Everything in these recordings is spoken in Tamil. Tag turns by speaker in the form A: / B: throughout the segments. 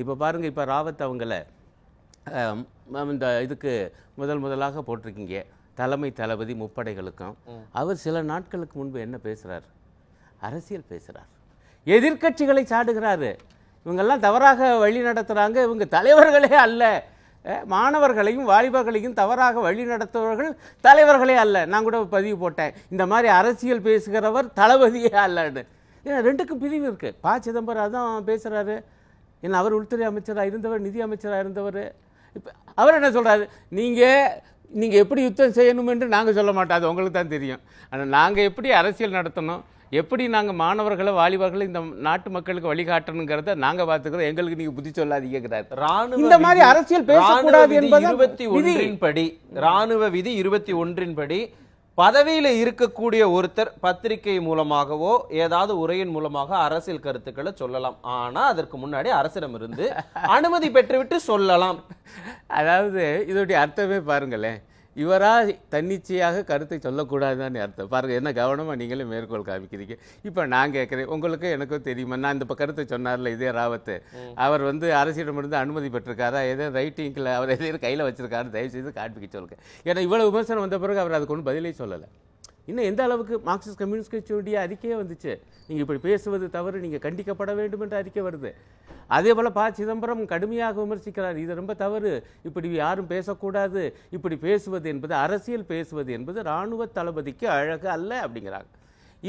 A: இப்போ பாருங்கள் இப்போ ராவத் அவங்கள இந்த இதுக்கு முதல் முதலாக போட்டிருக்கீங்க தலைமை தளபதி முப்படைகளுக்கும் அவர் சில நாட்களுக்கு முன்பு என்ன பேசுகிறார் அரசியல் பேசுகிறார் எதிர்கட்சிகளை சாடுகிறாரு இவங்கெல்லாம் தவறாக வழி நடத்துகிறாங்க இவங்க தலைவர்களே அல்ல மாணவர்களையும் வாலிபர்களையும் தவறாக வழி நடத்துபவர்கள் தலைவர்களே அல்ல நான் கூட பதிவு போட்டேன் இந்த மாதிரி அரசியல் பேசுகிறவர் தளபதியே அல்லன்னு ஏன்னா ரெண்டுக்கும் பிரிவு இருக்குது ப சிதம்பரம் தான் பேசுகிறாரு என்ன அவர் உள்துறை அமைச்சராக இருந்தவர் நிதி அமைச்சராக இருந்தவர் இப்போ அவர் என்ன சொல்கிறாரு நீங்கள் நீங்கள் எப்படி யுத்தம் செய்யணும் என்று நாங்கள் சொல்ல மாட்டோம் அது உங்களுக்கு தான் தெரியும் ஆனால் நாங்கள் எப்படி அரசியல் நடத்தணும் எப்படி நாங்கள் மாணவர்களை வாலிபர்களை இந்த நாட்டு மக்களுக்கு வழிகாட்டணுங்கிறத நாங்கள் பார்த்துக்கிறோம் எங்களுக்கு
B: நீங்கள் புத்தி சொல்லாதீங்கிறார் ராணுவ இந்த மாதிரி அரசியல் பேசக்கூடாது என்பது இருபத்தி ஒன்றின் படி ராணுவ விதி இருபத்தி ஒன்றின் படி பதவியில் இருக்கக்கூடிய ஒருத்தர் பத்திரிகை மூலமாகவோ ஏதாவது உரையின் மூலமாக அரசியல் கருத்துக்களை சொல்லலாம் ஆனால் அதற்கு முன்னாடி அரசிடம் இருந்து அனுமதி பெற்றுவிட்டு சொல்லலாம் அதாவது இதோடைய அர்த்தமே பாருங்களேன்
A: இவராக தன்னிச்சையாக கருத்தை சொல்லக்கூடாதுன்னு அர்த்தம் பாருங்கள் என்ன கவனமாக நீங்களே மேற்கோள் காமிக்கிறீங்க இப்போ நான் கேட்குறேன் உங்களுக்கு எனக்கும் தெரியுமா நான் இந்த கருத்தை சொன்னார்ல இதே ராவத்து அவர் வந்து அரசிடமிருந்து அனுமதி பெற்றிருக்காரா எதே ரைட்டிங்கில் அவர் எதையும் கையில் வச்சுருக்காரு தயவுசெய்து காட்டுக்கு சொல்லுங்கள் ஏன்னா இவ்வளோ விமர்சனம் வந்த பிறகு அவர் அதுக்கு ஒன்றும் பதிலே சொல்லலை இன்னும் எந்த அளவுக்கு மார்க்சிஸ்ட் கம்யூனிஸ்ட் கட்சியுடைய அறிக்கையே வந்துச்சு நீங்கள் இப்படி பேசுவது தவறு நீங்கள் கண்டிக்கப்பட வேண்டும் என்ற அறிக்கை வருது அதே போல் ப சிதம்பரம் கடுமையாக விமர்சிக்கிறார் இது ரொம்ப தவறு இப்படி யாரும் பேசக்கூடாது இப்படி பேசுவது என்பது அரசியல் பேசுவது என்பது இராணுவ தளபதிக்கு அழகு அல்ல அப்படிங்கிறாங்க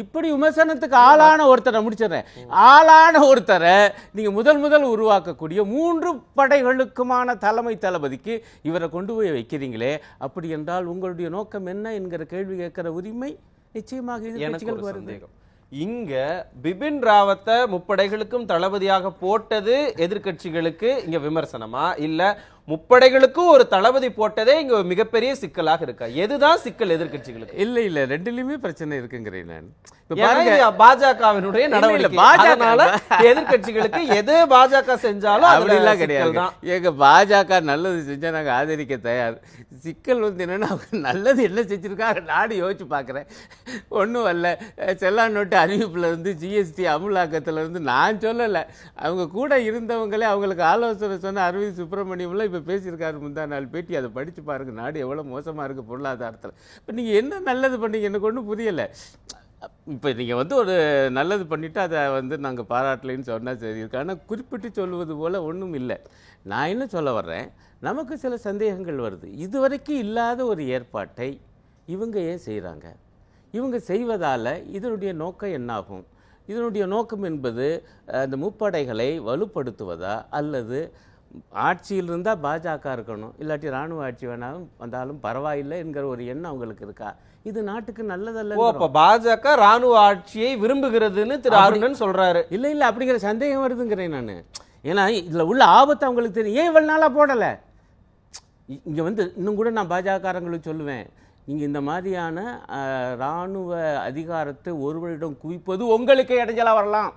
A: இப்படி விமர்சனத்துக்கு ஆளான ஒருத்தரை முடிச்சிடறேன் ஆளான ஒருத்தரை நீங்க முதல் முதல் உருவாக்கக்கூடிய மூன்று படைகளுக்குமான தலைமை தளபதிக்கு இவரை கொண்டு போய் வைக்கிறீங்களே
B: அப்படி என்றால் உங்களுடைய நோக்கம் என்ன என்கிற கேள்வி கேட்கிற உரிமை நிச்சயமாக இங்க பிபின் ராவத்தை முப்படைகளுக்கும் தளபதியாக போட்டது எதிர்கட்சிகளுக்கு இங்க விமர்சனமா இல்ல முப்படைகளுக்கும் ஒரு தளபதி போட்டதே இங்க மிகப்பெரிய சிக்கலாக இருக்கா எதுதான் சிக்கல் எதிர்கட்சிகளுக்கு இல்லை இல்லை ரெண்டுலையுமே பிரச்சனை இருக்குங்கிறேன் நான் பாஜகவினுடைய நடவடிக்கை பாஜகனால எதிர்கட்சிகளுக்கு எது பாஜக செஞ்சாலும் அப்படிலாம் கிடையாது
A: எங்க பாஜக நல்லது செஞ்சா நாங்க ஆதரிக்க தயார் சிக்கல் வந்து என்னன்னா நல்லது என்ன செஞ்சிருக்காங்க நானும் யோசிச்சு பார்க்குறேன் ஒண்ணும் அல்ல செல்லான் நோட்டு அறிவிப்புல இருந்து ஜிஎஸ்டி அமுலாக்கத்துல இருந்து நான் சொல்லலை அவங்க கூட இருந்தவங்களே அவங்களுக்கு ஆலோசனை சொன்ன அரவிந்த் சுப்பிரமணியம்ல இப்போ பேசியிருக்காரு முந்தா நாள் பேட்டி அதை படித்து பாருங்கள் நாடு எவ்வளோ மோசமாக இருக்குது பொருளாதாரத்தில் இப்போ நீங்கள் என்ன நல்லது பண்ணீங்க எனக்கு ஒன்றும் புரியலை இப்போ நீங்கள் வந்து ஒரு நல்லது பண்ணிவிட்டு அதை வந்து நாங்கள் பாராட்டலைன்னு சொன்னால் சரி இருக்கு ஆனால் குறிப்பிட்டு சொல்வது போல் ஒன்றும் இல்லை நான் என்ன சொல்ல வர்றேன் நமக்கு சில சந்தேகங்கள் வருது இதுவரைக்கும் இல்லாத ஒரு ஏற்பாட்டை இவங்க ஏன் செய்கிறாங்க இவங்க செய்வதால் இதனுடைய நோக்கம் என்னாகும் இதனுடைய நோக்கம் என்பது அந்த முப்படைகளை வலுப்படுத்துவதா அல்லது ஆட்சியில் இருந்தால் பாஜக இருக்கணும் இல்லாட்டி ராணுவ ஆட்சி வேணாலும் வந்தாலும்
B: பரவாயில்லை என்கிற ஒரு எண்ணம் அவங்களுக்கு இருக்கா
A: இது நாட்டுக்கு நல்லதல்ல
B: பாஜக ராணுவ ஆட்சியை விரும்புகிறதுன்னு திரு அருணன் சொல்றாரு இல்லை இல்லை அப்படிங்கிற சந்தேகம் வருதுங்கிறேன் நான் ஏன்னா
A: இதில் உள்ள ஆபத்து அவங்களுக்கு தெரியும் ஏன் இவ்வளோ நாளாக போடலை இங்கே வந்து இன்னும் கூட நான் பாஜகக்காரங்களுக்கு சொல்லுவேன் நீங்கள் இந்த மாதிரியான இராணுவ அதிகாரத்தை ஒருவரிடம்
B: குவிப்பது உங்களுக்கு இடைஞ்சலாக வரலாம்